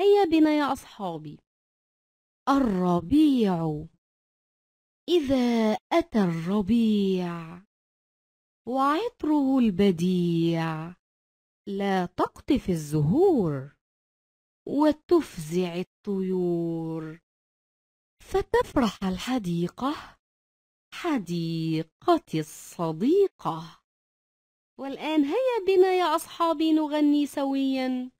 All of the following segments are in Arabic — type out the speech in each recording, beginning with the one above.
هيا بنا يا أصحابي الربيع إذا أتى الربيع وعطره البديع لا تقطف الزهور وتفزع الطيور فتفرح الحديقة حديقة الصديقة والآن هيا بنا يا أصحابي نغني سوياً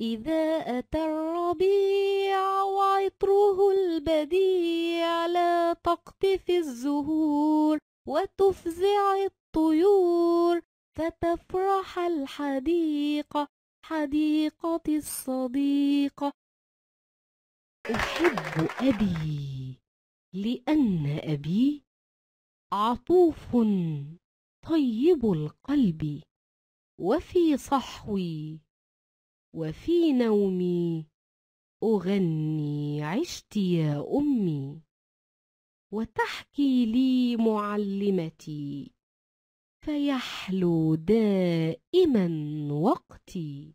إذا أتى الربيع وعطره البديع لا تقطف الزهور وتفزع الطيور فتفرح الحديقة حديقة الصديقة أحب أبي لأن أبي عطوف طيب القلب وفي صحوي وفي نومي أغني عشت يا أمي وتحكي لي معلمتي فيحلو دائما وقتي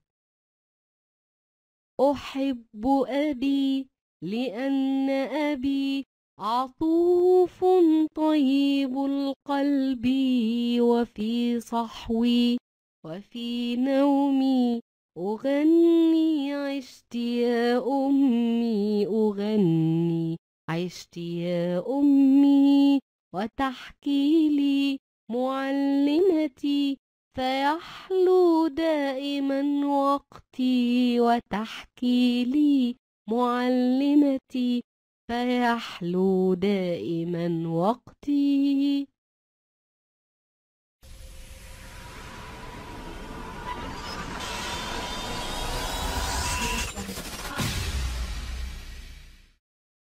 أحب أبي لأن أبي عطوف طيب القلب وفي صحوي وفي نومي أغني عشت يا أمي أغني عشت يا أمي وتحكي لي معلمتي فيحلو دائما وقتي وتحكي لي معلمتي فيحلو دائما وقتي